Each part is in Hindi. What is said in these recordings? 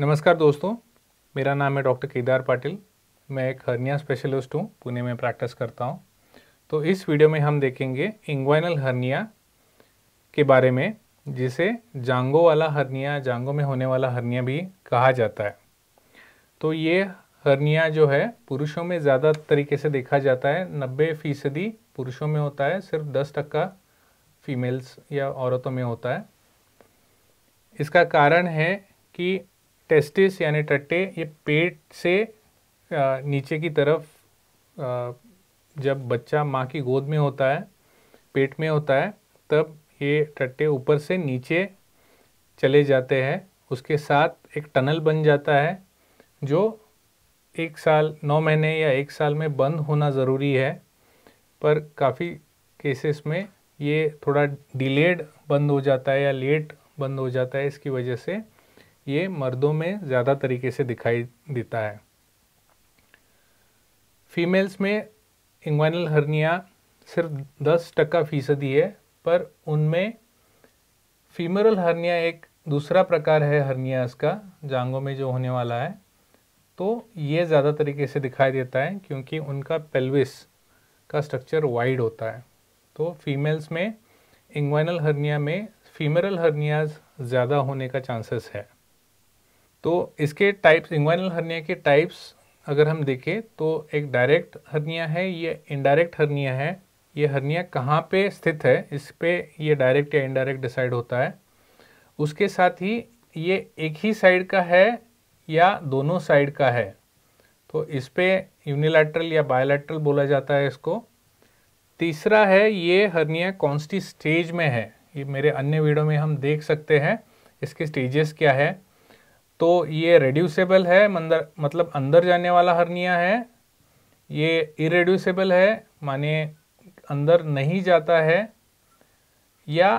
नमस्कार दोस्तों मेरा नाम है डॉक्टर केदार पाटिल मैं एक हर्निया स्पेशलिस्ट हूँ पुणे में प्रैक्टिस करता हूँ तो इस वीडियो में हम देखेंगे इंग्वाइनल हर्निया के बारे में जिसे जांगो वाला हर्निया जांगो में होने वाला हर्निया भी कहा जाता है तो ये हर्निया जो है पुरुषों में ज़्यादा तरीके से देखा जाता है नब्बे फीसदी पुरुषों में होता है सिर्फ दस टक्का फीमेल्स या औरतों में होता है इसका कारण है कि टेस्टिस यानी टट्टे ये पेट से नीचे की तरफ जब बच्चा माँ की गोद में होता है पेट में होता है तब ये टट्टे ऊपर से नीचे चले जाते हैं उसके साथ एक टनल बन जाता है जो एक साल नौ महीने या एक साल में बंद होना ज़रूरी है पर काफ़ी केसेस में ये थोड़ा डिलेड बंद हो जाता है या लेट बंद हो जाता है इसकी वजह से ये मर्दों में ज़्यादा तरीके से दिखाई देता है फीमेल्स में इंग्वाइनल हर्निया सिर्फ दस टक्का फीसदी है पर उनमें फीमरल हर्निया एक दूसरा प्रकार है हर्नियास का जांगों में जो होने वाला है तो ये ज़्यादा तरीके से दिखाई देता है क्योंकि उनका पेल्विस का स्ट्रक्चर वाइड होता है तो फीमेल्स में इंग्वाइनल हर्निया में फीमरल हर्नियाज ज़्यादा होने का चांसेस है तो इसके टाइप्स इंग्वाइनल हर्निया के टाइप्स अगर हम देखें तो एक डायरेक्ट हर्निया है ये इनडायरेक्ट हर्निया है ये हर्निया कहाँ पे स्थित है इस पर यह डायरेक्ट या इनडायरेक्ट डिसाइड होता है उसके साथ ही ये एक ही साइड का है या दोनों साइड का है तो इस पर यूनिलैटरल या बायोलैटरल बोला जाता है इसको तीसरा है ये हर्निया कौन सी स्टेज में है ये मेरे अन्य वीडियो में हम देख सकते हैं इसके स्टेजेस क्या है तो ये रेड्यूसेबल है मंदर मतलब अंदर जाने वाला हर्निया है ये इरेड्यूसेबल है माने अंदर नहीं जाता है या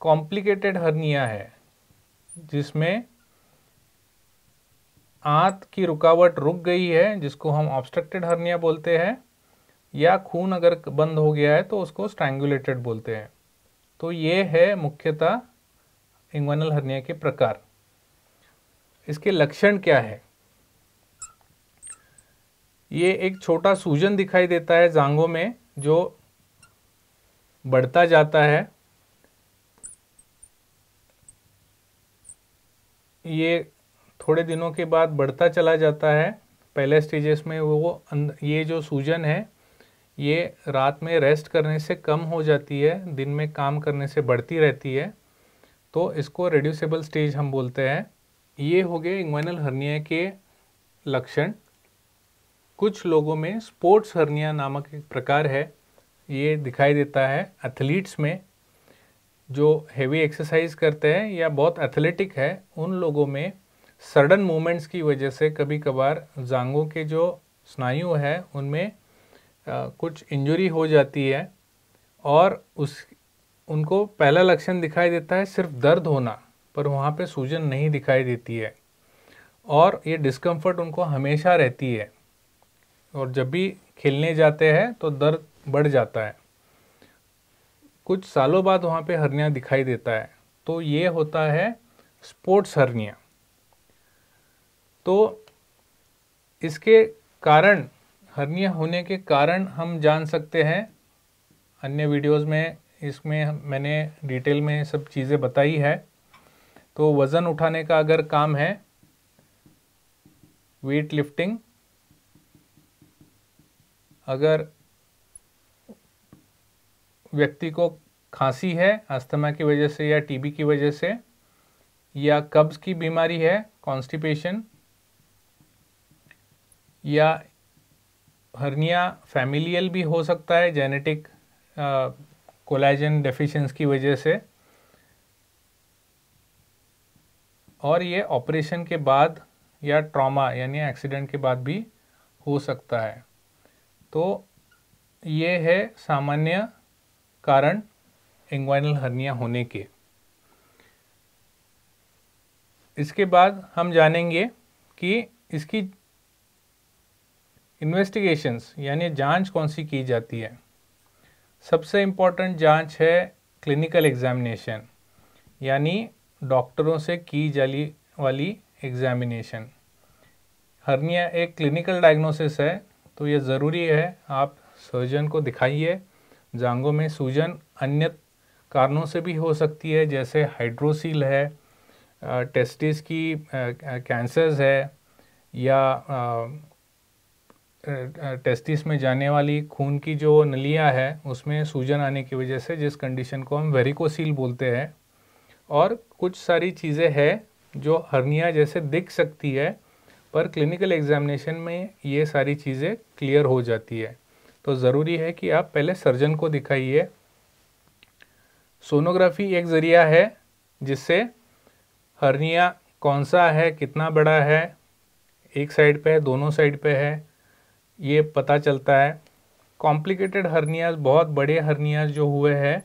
कॉम्प्लिकेटेड हर्निया है जिसमें आंत की रुकावट रुक गई है जिसको हम ऑब्स्ट्रक्टेड हर्निया बोलते हैं या खून अगर बंद हो गया है तो उसको स्ट्रैंगुलेटेड बोलते हैं तो ये है मुख्यतः इंग्वेनल हर्निया के प्रकार इसके लक्षण क्या है ये एक छोटा सूजन दिखाई देता है जांघों में जो बढ़ता जाता है ये थोड़े दिनों के बाद बढ़ता चला जाता है पहले स्टेजेस में वो अं-, ये जो सूजन है ये रात में रेस्ट करने से कम हो जाती है दिन में काम करने से बढ़ती रहती है तो इसको रेड्यूसेबल स्टेज हम बोलते हैं ये हो गए इंग्वाइनल हर्निया के लक्षण कुछ लोगों में स्पोर्ट्स हर्निया नामक एक प्रकार है ये दिखाई देता है एथलीट्स में जो हेवी एक्सरसाइज करते हैं या बहुत एथलेटिक है उन लोगों में सडन मूवमेंट्स की वजह से कभी कभार जांगों के जो स्नायु है उनमें कुछ इंजरी हो जाती है और उस उनको पहला लक्षण दिखाई देता है सिर्फ दर्द होना पर वहाँ पे सूजन नहीं दिखाई देती है और ये डिस्कम्फर्ट उनको हमेशा रहती है और जब भी खेलने जाते हैं तो दर्द बढ़ जाता है कुछ सालों बाद वहाँ पे हरनिया दिखाई देता है तो ये होता है स्पोर्ट्स हरनिया तो इसके कारण हरनिया होने के कारण हम जान सकते हैं अन्य वीडियोस में इसमें मैंने डिटेल में सब चीज़ें बताई है तो वज़न उठाने का अगर काम है वेट लिफ्टिंग अगर व्यक्ति को खांसी है अस्थमा की वजह से या टीबी की वजह से या कब्ज़ की बीमारी है कॉन्स्टिपेशन या हर्निया फैमिलियल भी हो सकता है जेनेटिक कोलाइजन डेफिशिएंस की वजह से और ये ऑपरेशन के बाद या ट्रॉमा यानी एक्सीडेंट के बाद भी हो सकता है तो ये है सामान्य कारण एंग्वाइनल हर्निया होने के इसके बाद हम जानेंगे कि इसकी इन्वेस्टिगेशंस यानी जांच कौन सी की जाती है सबसे इम्पॉर्टेंट जांच है क्लिनिकल एग्जामिनेशन यानी डॉक्टरों से की जाली वाली एग्जामिनेशन हर्निया एक क्लिनिकल डायग्नोसिस है तो ये ज़रूरी है आप सर्जन को दिखाइए जांगों में सूजन अन्य कारणों से भी हो सकती है जैसे हाइड्रोसील है टेस्टिस की कैंसर्स है या टेस्टिस में जाने वाली खून की जो नलियां है उसमें सूजन आने की वजह से जिस कंडीशन को हम वेरिकोसील बोलते हैं और कुछ सारी चीज़ें हैं जो हर्निया जैसे दिख सकती है पर क्लिनिकल एग्जामिनेशन में ये सारी चीज़ें क्लियर हो जाती है तो ज़रूरी है कि आप पहले सर्जन को दिखाइए सोनोग्राफी एक ज़रिया है जिससे हर्निया कौन सा है कितना बड़ा है एक साइड पे है दोनों साइड पे है ये पता चलता है कॉम्प्लिकेटेड हर्नियाज बहुत बड़े हर्नियाज जो हुए हैं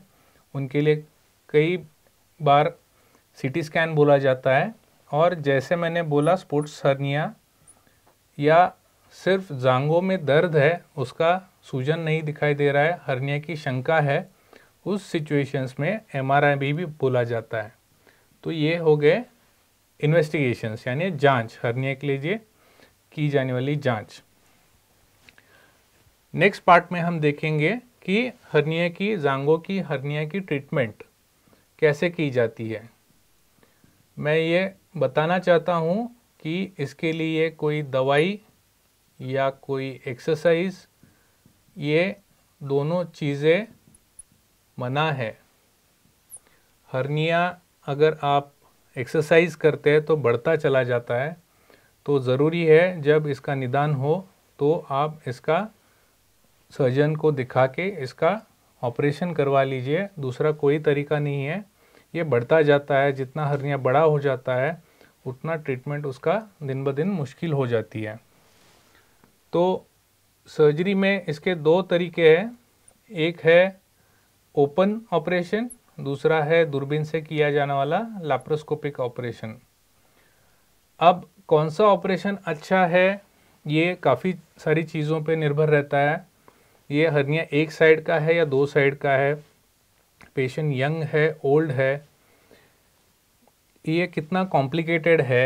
उनके लिए कई बार सीटी स्कैन बोला जाता है और जैसे मैंने बोला स्पोर्ट्स हर्निया या सिर्फ जांगों में दर्द है उसका सूजन नहीं दिखाई दे रहा है हर्निया की शंका है उस सिचुएशंस में एम भी, भी बोला जाता है तो ये हो गए इन्वेस्टिगेशंस यानी जांच हर्निया के लिए की जाने वाली जांच नेक्स्ट पार्ट में हम देखेंगे कि हर्निया की जांगों की हर्निया की ट्रीटमेंट कैसे की जाती है मैं ये बताना चाहता हूँ कि इसके लिए कोई दवाई या कोई एक्सरसाइज ये दोनों चीज़ें मना है हर्निया अगर आप एक्सरसाइज करते हैं तो बढ़ता चला जाता है तो ज़रूरी है जब इसका निदान हो तो आप इसका सर्जन को दिखा के इसका ऑपरेशन करवा लीजिए दूसरा कोई तरीका नहीं है ये बढ़ता जाता है जितना हरनिया बड़ा हो जाता है उतना ट्रीटमेंट उसका दिन ब दिन मुश्किल हो जाती है तो सर्जरी में इसके दो तरीके हैं एक है ओपन ऑपरेशन दूसरा है दूरबीन से किया जाने वाला लैप्रोस्कोपिक ऑपरेशन अब कौन सा ऑपरेशन अच्छा है ये काफ़ी सारी चीज़ों पे निर्भर रहता है ये हर्निया एक साइड का है या दो साइड का है पेशेंट यंग है ओल्ड है ये कितना कॉम्प्लिकेटेड है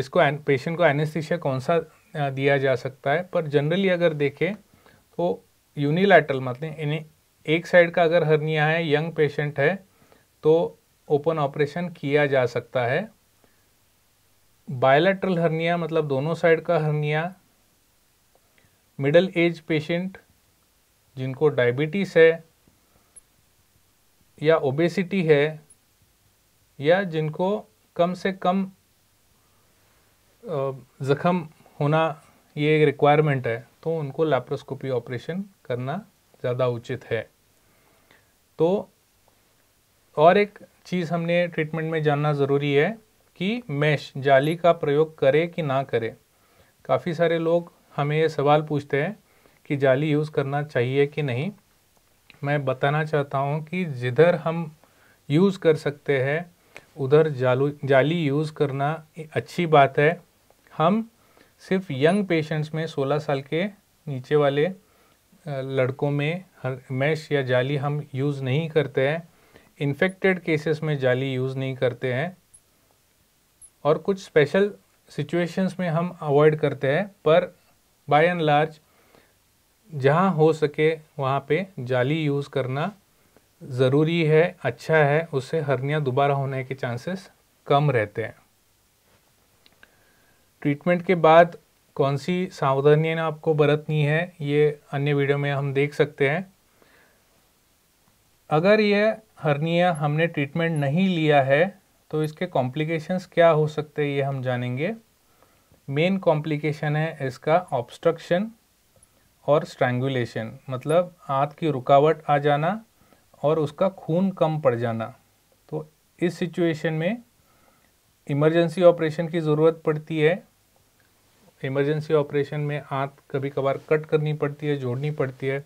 इसको पेशेंट को एनेस्थिशिया कौन सा दिया जा सकता है पर जनरली अगर देखें तो यूनिलैटरल मतलब एक साइड का अगर हर्निया है यंग पेशेंट है तो ओपन ऑपरेशन किया जा सकता है बायलैटरल हर्निया मतलब दोनों साइड का हर्निया मिडल एज पेशेंट जिनको डायबिटीज़ है या ओबेसिटी है या जिनको कम से कम जख्म होना ये एक रिक्वायरमेंट है तो उनको लैप्रोस्कोपी ऑपरेशन करना ज़्यादा उचित है तो और एक चीज़ हमने ट्रीटमेंट में जानना ज़रूरी है कि मैश जाली का प्रयोग करे कि ना करे काफ़ी सारे लोग हमें ये सवाल पूछते हैं कि जाली यूज़ करना चाहिए कि नहीं मैं बताना चाहता हूँ कि जिधर हम यूज़ कर सकते हैं उधर जालू जाली यूज़ करना अच्छी बात है हम सिर्फ यंग पेशेंट्स में 16 साल के नीचे वाले लड़कों में हर मैश या जाली हम यूज़ नहीं करते हैं इन्फेक्टेड केसेस में जाली यूज़ नहीं करते हैं और कुछ स्पेशल सिचुएशंस में हम अवॉइड करते हैं पर बाय एंड लार्ज जहाँ हो सके वहाँ पे जाली यूज़ करना ज़रूरी है अच्छा है उससे हर्निया दोबारा होने के चांसेस कम रहते हैं ट्रीटमेंट के बाद कौन सी सावधानियाँ आपको बरतनी है ये अन्य वीडियो में हम देख सकते हैं अगर यह हर्निया हमने ट्रीटमेंट नहीं लिया है तो इसके कॉम्प्लिकेशंस क्या हो सकते हैं ये हम जानेंगे मेन कॉम्प्लिकेशन है इसका ऑब्स्ट्रक्शन और स्ट्रैंगुलेशन मतलब आँत की रुकावट आ जाना और उसका खून कम पड़ जाना तो इस सिचुएशन में इमरजेंसी ऑपरेशन की ज़रूरत पड़ती है इमरजेंसी ऑपरेशन में आँत कभी कभार कट करनी पड़ती है जोड़नी पड़ती है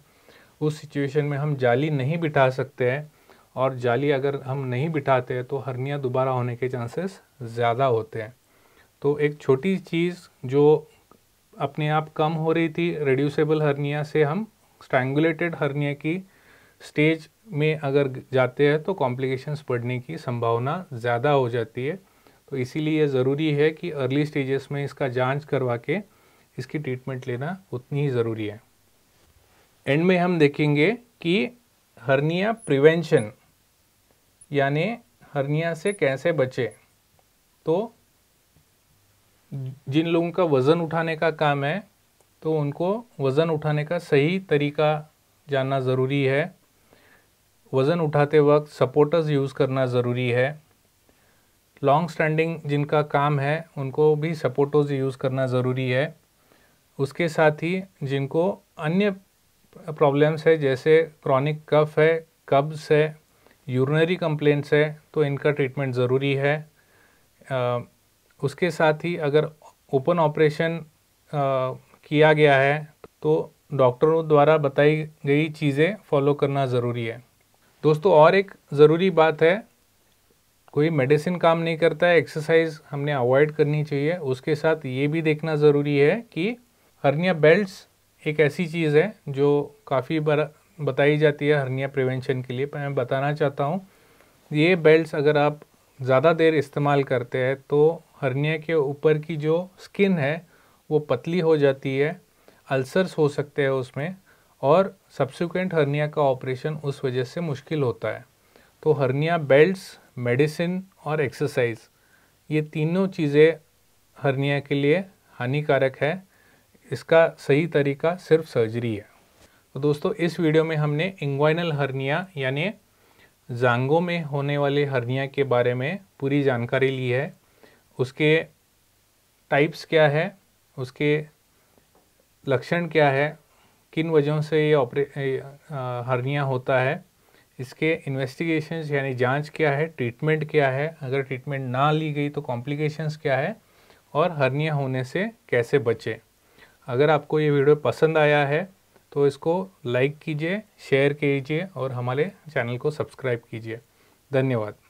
उस सिचुएशन में हम जाली नहीं बिठा सकते हैं और जाली अगर हम नहीं बिठाते हैं तो हर्निया दोबारा होने के चांसेस ज़्यादा होते हैं तो एक छोटी चीज़ जो अपने आप कम हो रही थी रिड्यूसेबल हर्निया से हम स्ट्रैंगुलेटेड हर्निया की स्टेज में अगर जाते हैं तो कॉम्प्लिकेशंस बढ़ने की संभावना ज़्यादा हो जाती है तो इसीलिए ज़रूरी है कि अर्ली स्टेजेस में इसका जांच करवा के इसकी ट्रीटमेंट लेना उतनी ही ज़रूरी है एंड में हम देखेंगे कि हर्निया प्रिवेंशन यानी हर्निया से कैसे बचे तो जिन लोगों का वज़न उठाने का काम है तो उनको वज़न उठाने का सही तरीका जानना ज़रूरी है वज़न उठाते वक्त सपोर्टर्स यूज़ करना ज़रूरी है लॉन्ग स्टैंडिंग जिनका काम है उनको भी सपोर्टर्स यूज़ करना ज़रूरी है उसके साथ ही जिनको अन्य प्रॉब्लम्स है जैसे क्रॉनिक कफ है कब्ज़ है यूरिनरी कंप्लेंट्स है तो इनका ट्रीटमेंट ज़रूरी है उसके साथ ही अगर ओपन ऑपरेशन किया गया है तो डॉक्टरों द्वारा बताई गई चीज़ें फॉलो करना ज़रूरी है दोस्तों और एक ज़रूरी बात है कोई मेडिसिन काम नहीं करता है एक्सरसाइज हमने अवॉइड करनी चाहिए उसके साथ ये भी देखना ज़रूरी है कि हर्निया बेल्ट्स एक ऐसी चीज़ है जो काफ़ी बार बताई जाती है हर्निया प्रिवेंशन के लिए मैं बताना चाहता हूँ ये बेल्ट्स अगर आप ज़्यादा देर इस्तेमाल करते हैं तो हर्निया के ऊपर की जो स्किन है वो पतली हो जाती है अल्सर्स हो सकते हैं उसमें और सब्सिक्वेंट हर्निया का ऑपरेशन उस वजह से मुश्किल होता है तो हर्निया बेल्ट्स मेडिसिन और एक्सरसाइज ये तीनों चीज़ें हर्निया के लिए हानिकारक है इसका सही तरीका सिर्फ सर्जरी है तो दोस्तों इस वीडियो में हमने इंग्वाइनल हर्निया यानी जांगों में होने वाले हर्निया के बारे में पूरी जानकारी ली है उसके टाइप्स क्या है उसके लक्षण क्या है किन वजहों से ये ऑपरे हर्निया होता है इसके इन्वेस्टिगेशंस यानी जांच क्या है ट्रीटमेंट क्या है अगर ट्रीटमेंट ना ली गई तो कॉम्प्लिकेशंस क्या है और हर्निया होने से कैसे बचें अगर आपको ये वीडियो पसंद आया है तो इसको लाइक कीजिए शेयर कीजिए और हमारे चैनल को सब्सक्राइब कीजिए धन्यवाद